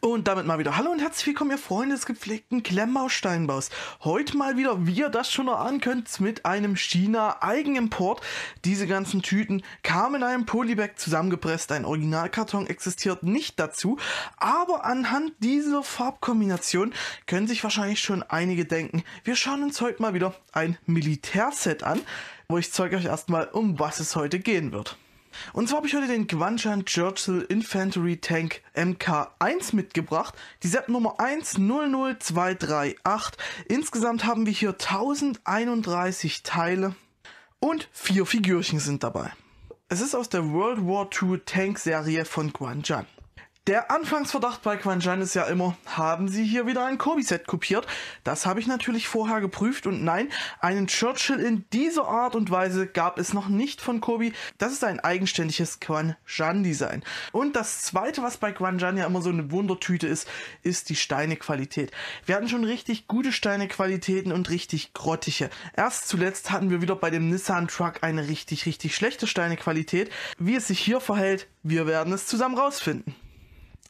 Und damit mal wieder Hallo und herzlich willkommen, ihr Freunde des gepflegten Klemmbausteinbaus. Heute mal wieder, wie ihr das schon erahnen könnt, mit einem China-Eigenimport. Diese ganzen Tüten kamen in einem Polybag zusammengepresst. Ein Originalkarton existiert nicht dazu. Aber anhand dieser Farbkombination können sich wahrscheinlich schon einige denken, wir schauen uns heute mal wieder ein Militärset an, wo ich zeige euch erstmal, um was es heute gehen wird. Und zwar habe ich heute den Guanchan Churchill Infantry Tank MK1 mitgebracht, die SEP Nummer 100238. Insgesamt haben wir hier 1031 Teile und vier Figürchen sind dabei. Es ist aus der World War II Tank Serie von Guanchan. Der Anfangsverdacht bei Quanjan ist ja immer, haben Sie hier wieder ein Kobi-Set kopiert? Das habe ich natürlich vorher geprüft und nein, einen Churchill in dieser Art und Weise gab es noch nicht von Kobi. Das ist ein eigenständiges Quanjan-Design. Und das zweite, was bei Quanjan ja immer so eine Wundertüte ist, ist die Steinequalität. Wir hatten schon richtig gute Steinequalitäten und richtig grottige. Erst zuletzt hatten wir wieder bei dem Nissan Truck eine richtig, richtig schlechte Steinequalität. Wie es sich hier verhält, wir werden es zusammen rausfinden.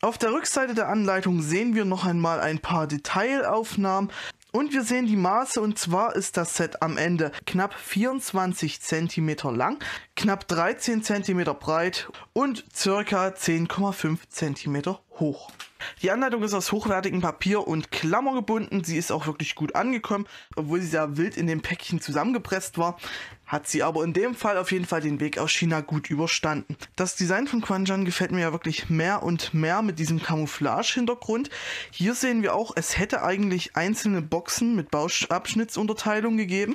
Auf der Rückseite der Anleitung sehen wir noch einmal ein paar Detailaufnahmen und wir sehen die Maße und zwar ist das Set am Ende knapp 24 cm lang, knapp 13 cm breit und circa 10,5 cm hoch. Die Anleitung ist aus hochwertigem Papier und Klammer gebunden. Sie ist auch wirklich gut angekommen, obwohl sie sehr wild in dem Päckchen zusammengepresst war. Hat sie aber in dem Fall auf jeden Fall den Weg aus China gut überstanden. Das Design von Quanjan gefällt mir ja wirklich mehr und mehr mit diesem Camouflage-Hintergrund. Hier sehen wir auch, es hätte eigentlich einzelne Boxen mit Bauabschnittsunterteilung gegeben.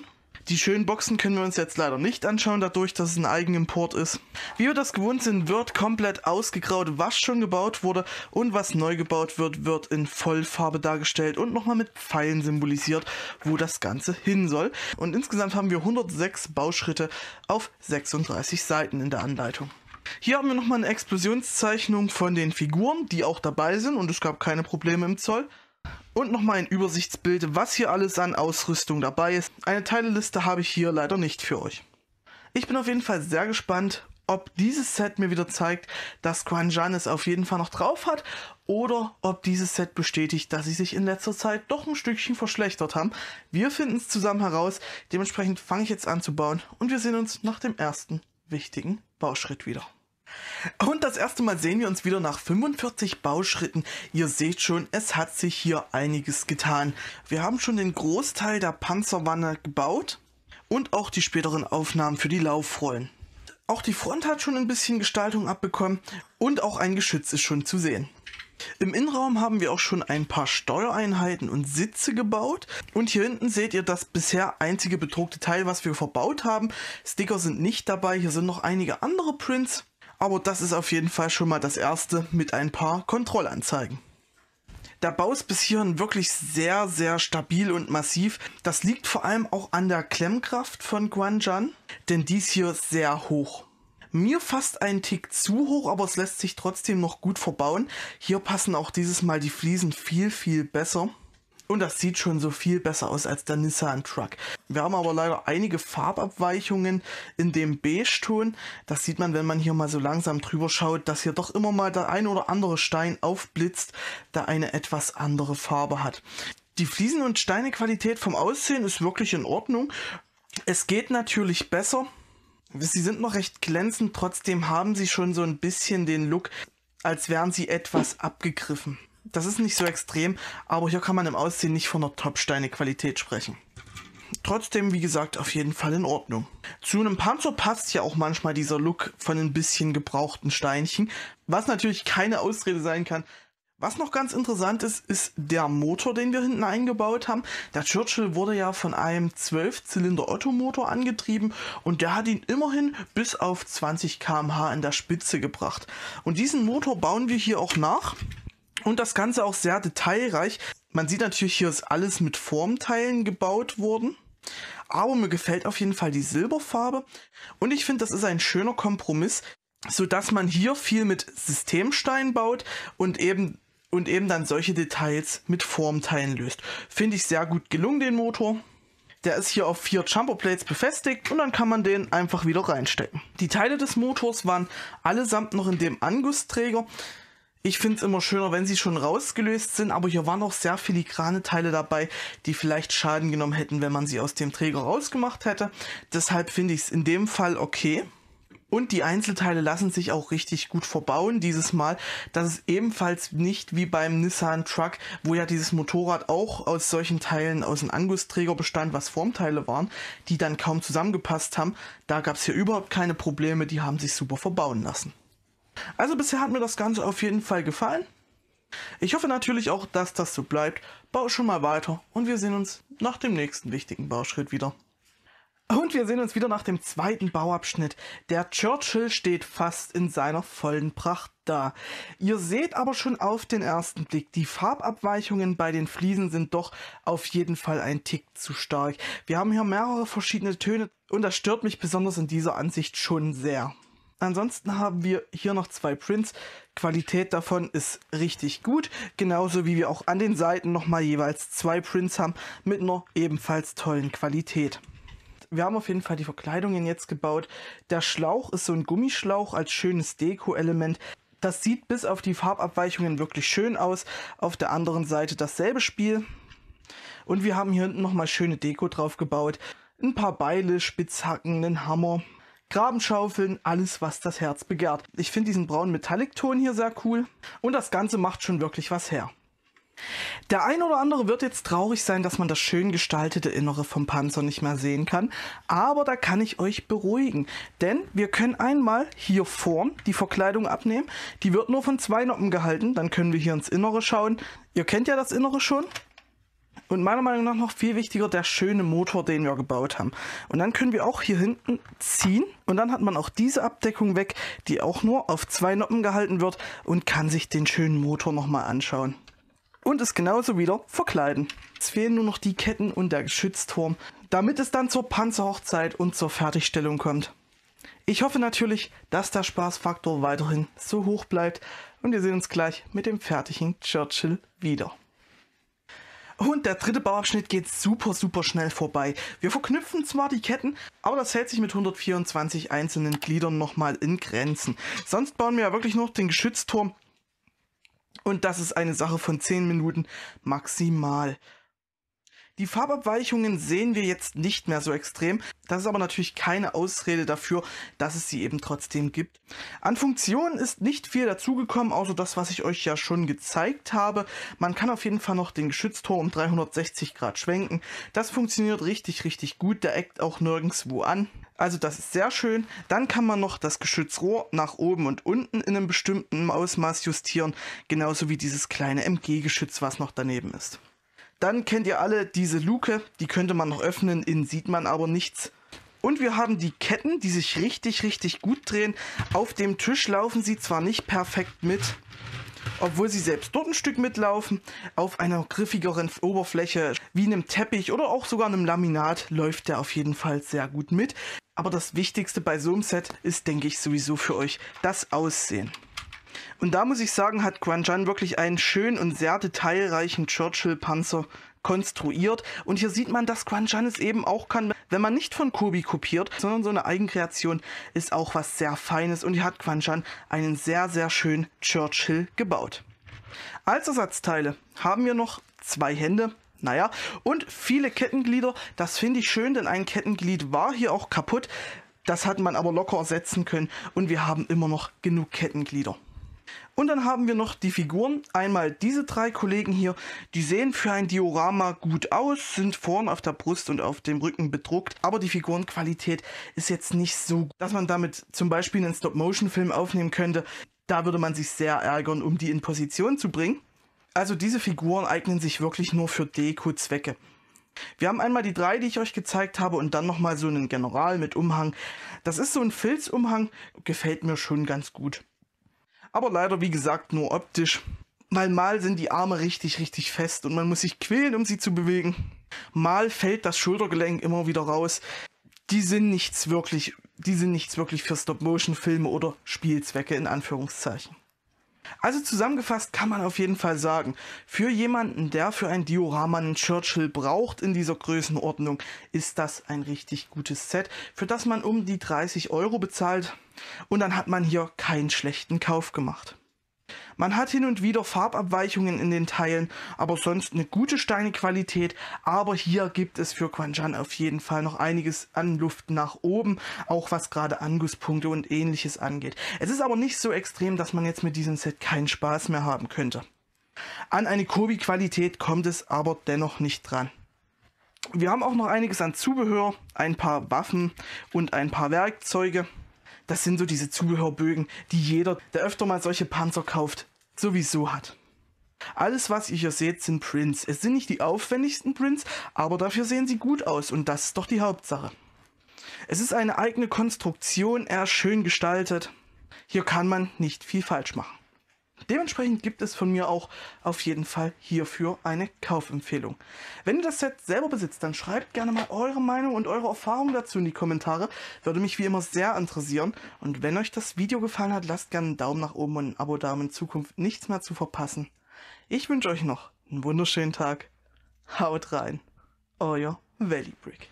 Die schönen Boxen können wir uns jetzt leider nicht anschauen, dadurch, dass es ein Eigenimport ist. Wie wir das gewohnt sind, wird komplett ausgegraut, was schon gebaut wurde und was neu gebaut wird, wird in Vollfarbe dargestellt und nochmal mit Pfeilen symbolisiert, wo das Ganze hin soll. Und insgesamt haben wir 106 Bauschritte auf 36 Seiten in der Anleitung. Hier haben wir nochmal eine Explosionszeichnung von den Figuren, die auch dabei sind und es gab keine Probleme im Zoll. Und nochmal ein Übersichtsbild, was hier alles an Ausrüstung dabei ist. Eine Teileliste habe ich hier leider nicht für euch. Ich bin auf jeden Fall sehr gespannt, ob dieses Set mir wieder zeigt, dass Quan Jan es auf jeden Fall noch drauf hat oder ob dieses Set bestätigt, dass sie sich in letzter Zeit doch ein Stückchen verschlechtert haben. Wir finden es zusammen heraus, dementsprechend fange ich jetzt an zu bauen und wir sehen uns nach dem ersten wichtigen Bauschritt wieder. Und das erste Mal sehen wir uns wieder nach 45 Bauschritten. Ihr seht schon, es hat sich hier einiges getan. Wir haben schon den Großteil der Panzerwanne gebaut und auch die späteren Aufnahmen für die Laufrollen. Auch die Front hat schon ein bisschen Gestaltung abbekommen und auch ein Geschütz ist schon zu sehen. Im Innenraum haben wir auch schon ein paar Steuereinheiten und Sitze gebaut. Und hier hinten seht ihr das bisher einzige bedruckte Teil, was wir verbaut haben. Sticker sind nicht dabei, hier sind noch einige andere Prints. Aber das ist auf jeden Fall schon mal das erste mit ein paar Kontrollanzeigen. Der Bau ist bis hierhin wirklich sehr, sehr stabil und massiv. Das liegt vor allem auch an der Klemmkraft von Guanjan, denn die ist hier sehr hoch. Mir fast einen Tick zu hoch, aber es lässt sich trotzdem noch gut verbauen. Hier passen auch dieses Mal die Fliesen viel, viel besser. Und das sieht schon so viel besser aus als der Nissan Truck. Wir haben aber leider einige Farbabweichungen in dem Beige-Ton. Das sieht man, wenn man hier mal so langsam drüber schaut, dass hier doch immer mal der ein oder andere Stein aufblitzt, der eine etwas andere Farbe hat. Die Fliesen- und Steinequalität vom Aussehen ist wirklich in Ordnung. Es geht natürlich besser. Sie sind noch recht glänzend, trotzdem haben sie schon so ein bisschen den Look, als wären sie etwas abgegriffen. Das ist nicht so extrem, aber hier kann man im Aussehen nicht von einer Topsteine-Qualität sprechen. Trotzdem, wie gesagt, auf jeden Fall in Ordnung. Zu einem Panzer passt ja auch manchmal dieser Look von ein bisschen gebrauchten Steinchen, was natürlich keine Ausrede sein kann. Was noch ganz interessant ist, ist der Motor, den wir hinten eingebaut haben. Der Churchill wurde ja von einem 12-Zylinder-Otto-Motor angetrieben und der hat ihn immerhin bis auf 20 km/h an der Spitze gebracht. Und diesen Motor bauen wir hier auch nach. Und das Ganze auch sehr detailreich. Man sieht natürlich hier, ist alles mit Formteilen gebaut worden. Aber mir gefällt auf jeden Fall die Silberfarbe. Und ich finde, das ist ein schöner Kompromiss, sodass man hier viel mit Systemstein baut und eben, und eben dann solche Details mit Formteilen löst. Finde ich sehr gut gelungen, den Motor. Der ist hier auf vier Jumper Plates befestigt und dann kann man den einfach wieder reinstecken. Die Teile des Motors waren allesamt noch in dem Angussträger, ich finde es immer schöner, wenn sie schon rausgelöst sind, aber hier waren auch sehr filigrane Teile dabei, die vielleicht Schaden genommen hätten, wenn man sie aus dem Träger rausgemacht hätte. Deshalb finde ich es in dem Fall okay. Und die Einzelteile lassen sich auch richtig gut verbauen dieses Mal. Das ist ebenfalls nicht wie beim Nissan Truck, wo ja dieses Motorrad auch aus solchen Teilen aus einem Angusträger bestand, was Formteile waren, die dann kaum zusammengepasst haben. Da gab es hier überhaupt keine Probleme, die haben sich super verbauen lassen. Also bisher hat mir das Ganze auf jeden Fall gefallen. Ich hoffe natürlich auch, dass das so bleibt. Bau schon mal weiter und wir sehen uns nach dem nächsten wichtigen Bauschritt wieder. Und wir sehen uns wieder nach dem zweiten Bauabschnitt. Der Churchill steht fast in seiner vollen Pracht da. Ihr seht aber schon auf den ersten Blick, die Farbabweichungen bei den Fliesen sind doch auf jeden Fall ein Tick zu stark. Wir haben hier mehrere verschiedene Töne und das stört mich besonders in dieser Ansicht schon sehr. Ansonsten haben wir hier noch zwei Prints. Qualität davon ist richtig gut, genauso wie wir auch an den Seiten nochmal jeweils zwei Prints haben mit einer ebenfalls tollen Qualität. Wir haben auf jeden Fall die Verkleidungen jetzt gebaut. Der Schlauch ist so ein Gummischlauch als schönes Deko-Element. Das sieht bis auf die Farbabweichungen wirklich schön aus. Auf der anderen Seite dasselbe Spiel. Und wir haben hier hinten nochmal schöne Deko drauf gebaut. Ein paar Beile, Spitzhacken, einen Hammer. Grabenschaufeln, alles, was das Herz begehrt. Ich finde diesen braunen Metallic-Ton hier sehr cool und das Ganze macht schon wirklich was her. Der ein oder andere wird jetzt traurig sein, dass man das schön gestaltete Innere vom Panzer nicht mehr sehen kann, aber da kann ich euch beruhigen, denn wir können einmal hier vorn die Verkleidung abnehmen, die wird nur von zwei Noppen gehalten, dann können wir hier ins Innere schauen. Ihr kennt ja das Innere schon, und meiner Meinung nach noch viel wichtiger, der schöne Motor, den wir gebaut haben. Und dann können wir auch hier hinten ziehen und dann hat man auch diese Abdeckung weg, die auch nur auf zwei Noppen gehalten wird und kann sich den schönen Motor nochmal anschauen. Und es genauso wieder verkleiden. Es fehlen nur noch die Ketten und der Geschützturm, damit es dann zur Panzerhochzeit und zur Fertigstellung kommt. Ich hoffe natürlich, dass der Spaßfaktor weiterhin so hoch bleibt und wir sehen uns gleich mit dem fertigen Churchill wieder. Und der dritte Bauabschnitt geht super, super schnell vorbei. Wir verknüpfen zwar die Ketten, aber das hält sich mit 124 einzelnen Gliedern nochmal in Grenzen. Sonst bauen wir ja wirklich noch den Geschützturm. Und das ist eine Sache von 10 Minuten maximal. Die Farbabweichungen sehen wir jetzt nicht mehr so extrem. Das ist aber natürlich keine Ausrede dafür, dass es sie eben trotzdem gibt. An Funktionen ist nicht viel dazugekommen, außer das, was ich euch ja schon gezeigt habe. Man kann auf jeden Fall noch den Geschütztor um 360 Grad schwenken. Das funktioniert richtig, richtig gut. Der eckt auch nirgendwo an. Also das ist sehr schön. Dann kann man noch das Geschützrohr nach oben und unten in einem bestimmten Ausmaß justieren, genauso wie dieses kleine MG-Geschütz, was noch daneben ist. Dann kennt ihr alle diese Luke, die könnte man noch öffnen, innen sieht man aber nichts. Und wir haben die Ketten, die sich richtig, richtig gut drehen. Auf dem Tisch laufen sie zwar nicht perfekt mit, obwohl sie selbst dort ein Stück mitlaufen, auf einer griffigeren Oberfläche, wie einem Teppich oder auch sogar einem Laminat, läuft der auf jeden Fall sehr gut mit. Aber das Wichtigste bei so einem Set ist, denke ich, sowieso für euch das Aussehen. Und da muss ich sagen, hat Guanjan wirklich einen schönen und sehr detailreichen Churchill-Panzer konstruiert. Und hier sieht man, dass Guanjan es eben auch kann, wenn man nicht von Kobi kopiert, sondern so eine Eigenkreation ist auch was sehr Feines. Und hier hat Guanjan einen sehr, sehr schönen Churchill gebaut. Als Ersatzteile haben wir noch zwei Hände, naja, und viele Kettenglieder. Das finde ich schön, denn ein Kettenglied war hier auch kaputt. Das hat man aber locker ersetzen können und wir haben immer noch genug Kettenglieder. Und dann haben wir noch die Figuren. Einmal diese drei Kollegen hier. Die sehen für ein Diorama gut aus, sind vorn auf der Brust und auf dem Rücken bedruckt. Aber die Figurenqualität ist jetzt nicht so, gut, dass man damit zum Beispiel einen Stop-Motion-Film aufnehmen könnte. Da würde man sich sehr ärgern, um die in Position zu bringen. Also diese Figuren eignen sich wirklich nur für Deko-Zwecke. Wir haben einmal die drei, die ich euch gezeigt habe und dann nochmal so einen General mit Umhang. Das ist so ein Filzumhang, gefällt mir schon ganz gut. Aber leider, wie gesagt, nur optisch. Weil mal sind die Arme richtig, richtig fest und man muss sich quälen, um sie zu bewegen. Mal fällt das Schultergelenk immer wieder raus. Die sind nichts wirklich, die sind nichts wirklich für Stop-Motion-Filme oder Spielzwecke in Anführungszeichen. Also zusammengefasst kann man auf jeden Fall sagen, für jemanden, der für ein Diorama einen Churchill braucht in dieser Größenordnung, ist das ein richtig gutes Set, für das man um die 30 Euro bezahlt und dann hat man hier keinen schlechten Kauf gemacht. Man hat hin und wieder Farbabweichungen in den Teilen, aber sonst eine gute Steinequalität. Aber hier gibt es für Quanjan auf jeden Fall noch einiges an Luft nach oben, auch was gerade Angusspunkte und ähnliches angeht. Es ist aber nicht so extrem, dass man jetzt mit diesem Set keinen Spaß mehr haben könnte. An eine Kobi-Qualität kommt es aber dennoch nicht dran. Wir haben auch noch einiges an Zubehör, ein paar Waffen und ein paar Werkzeuge das sind so diese Zubehörbögen, die jeder, der öfter mal solche Panzer kauft, sowieso hat. Alles, was ihr hier seht, sind Prints. Es sind nicht die aufwendigsten Prints, aber dafür sehen sie gut aus und das ist doch die Hauptsache. Es ist eine eigene Konstruktion, eher schön gestaltet. Hier kann man nicht viel falsch machen. Dementsprechend gibt es von mir auch auf jeden Fall hierfür eine Kaufempfehlung. Wenn ihr das Set selber besitzt, dann schreibt gerne mal eure Meinung und eure Erfahrung dazu in die Kommentare. Würde mich wie immer sehr interessieren. Und wenn euch das Video gefallen hat, lasst gerne einen Daumen nach oben und ein Abo da, um in Zukunft nichts mehr zu verpassen. Ich wünsche euch noch einen wunderschönen Tag. Haut rein. Euer Valley Brick.